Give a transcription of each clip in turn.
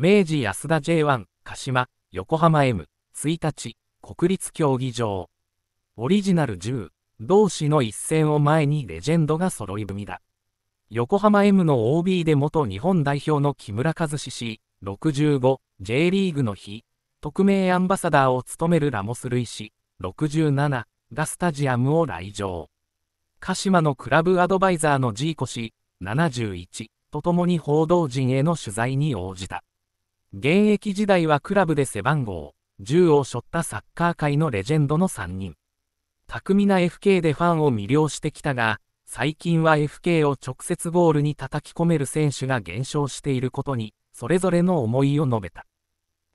明治安田 J1 鹿島横浜 M1 日国立競技場オリジナル10同士の一戦を前にレジェンドが揃い踏みだ横浜 M の OB で元日本代表の木村和志氏 65J リーグの日特命アンバサダーを務めるラモス・ルイ氏67がスタジアムを来場鹿島のクラブアドバイザーのジーコ氏71とともに報道陣への取材に応じた現役時代はクラブで背番号10を背負ったサッカー界のレジェンドの3人。巧みな FK でファンを魅了してきたが、最近は FK を直接ゴールに叩き込める選手が減少していることに、それぞれの思いを述べた。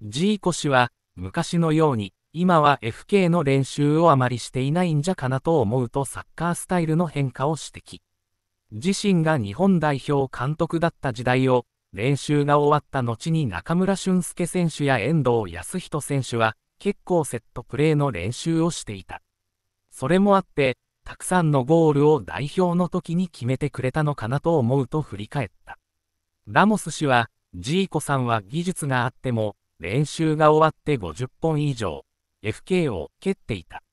ジーコ氏は、昔のように、今は FK の練習をあまりしていないんじゃかなと思うとサッカースタイルの変化を指摘。自身が日本代表監督だった時代を練習が終わった後に中村俊輔選手や遠藤康人選手は結構セットプレーの練習をしていた。それもあって、たくさんのゴールを代表の時に決めてくれたのかなと思うと振り返った。ラモス氏は、ジーコさんは技術があっても、練習が終わって50本以上、FK を蹴っていた。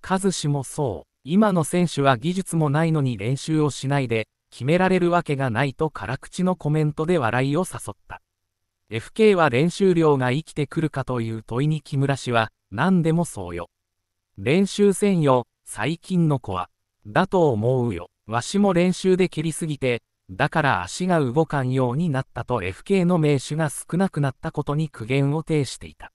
カズ氏もそう、今の選手は技術もないのに練習をしないで、決められるわけがないと辛口のコメントで笑いを誘った。FK は練習量が生きてくるかという問いに木村氏は、何でもそうよ。練習せんよ、最近の子は。だと思うよ。わしも練習で蹴りすぎて、だから足が動かんようになったと FK の名手が少なくなったことに苦言を呈していた。